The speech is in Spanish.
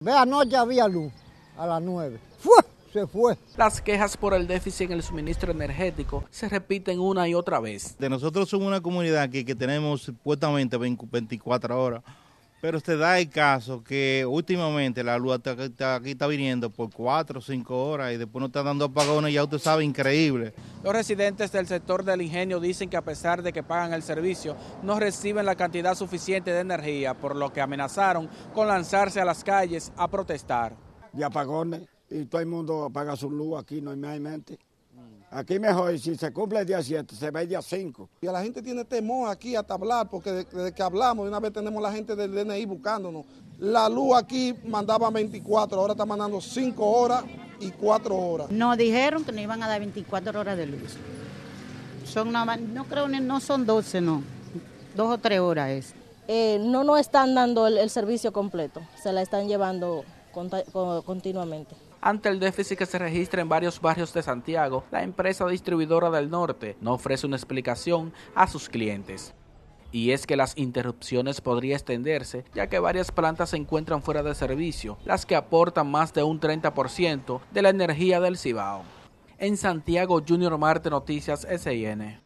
no anoche había luz a las 9. ¡Fue! Se fue. Las quejas por el déficit en el suministro energético se repiten una y otra vez. De nosotros somos una comunidad que, que tenemos supuestamente 24 horas pero usted da el caso que últimamente la luz aquí está viniendo por cuatro o cinco horas y después no está dando apagones, ya usted sabe, increíble. Los residentes del sector del ingenio dicen que a pesar de que pagan el servicio, no reciben la cantidad suficiente de energía, por lo que amenazaron con lanzarse a las calles a protestar. De apagones, y todo el mundo apaga su luz, aquí no hay mente. Aquí mejor, si se cumple el día 7, se ve el día 5. Y a la gente tiene temor aquí hasta hablar, porque desde que hablamos, una vez tenemos la gente del DNI buscándonos. La luz aquí mandaba 24, ahora está mandando 5 horas y 4 horas. Nos dijeron que nos iban a dar 24 horas de luz. Son no creo, no son 12, no. Dos o tres horas es. Eh, no nos están dando el, servicio completo, se la están llevando continuamente. Ante el déficit que se registra en varios barrios de Santiago, la empresa distribuidora del norte no ofrece una explicación a sus clientes. Y es que las interrupciones podría extenderse, ya que varias plantas se encuentran fuera de servicio, las que aportan más de un 30% de la energía del Cibao. En Santiago, Junior Marte Noticias SIN.